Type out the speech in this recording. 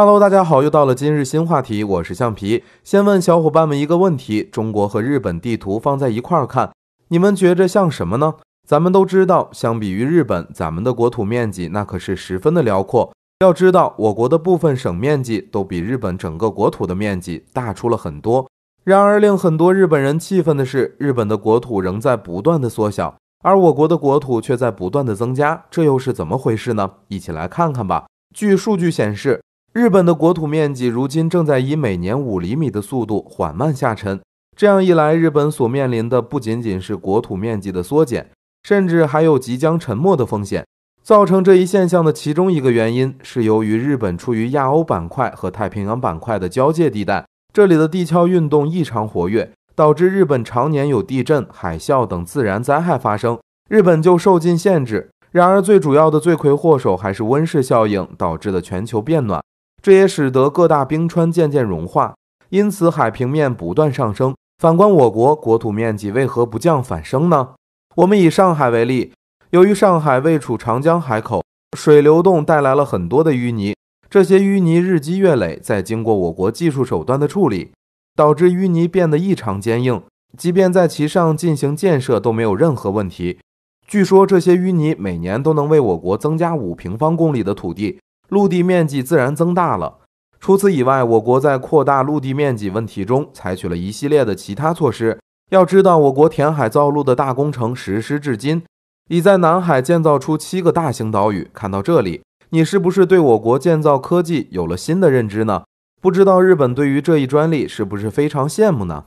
Hello，大家好，又到了今日新话题，我是橡皮。先问小伙伴们一个问题：中国和日本地图放在一块儿看，你们觉着像什么呢？咱们都知道，相比于日本，咱们的国土面积那可是十分的辽阔。要知道，我国的部分省面积都比日本整个国土的面积大出了很多。然而，令很多日本人气愤的是，日本的国土仍在不断的缩小，而我国的国土却在不断的增加，这又是怎么回事呢？一起来看看吧。据数据显示。日本的国土面积如今正在以每年五厘米的速度缓慢下沉，这样一来，日本所面临的不仅仅是国土面积的缩减，甚至还有即将沉没的风险。造成这一现象的其中一个原因是由于日本处于亚欧板块和太平洋板块的交界地带，这里的地壳运动异常活跃，导致日本常年有地震、海啸等自然灾害发生，日本就受尽限制。然而，最主要的罪魁祸首还是温室效应导致的全球变暖。这也使得各大冰川渐渐融化，因此海平面不断上升。反观我国国土面积为何不降反升呢？我们以上海为例，由于上海位处长江海口，水流动带来了很多的淤泥，这些淤泥日积月累，再经过我国技术手段的处理，导致淤泥变得异常坚硬，即便在其上进行建设都没有任何问题。据说这些淤泥每年都能为我国增加五平方公里的土地。陆地面积自然增大了。除此以外，我国在扩大陆地面积问题中采取了一系列的其他措施。要知道，我国填海造陆的大工程实施至今，已在南海建造出七个大型岛屿。看到这里，你是不是对我国建造科技有了新的认知呢？不知道日本对于这一专利是不是非常羡慕呢？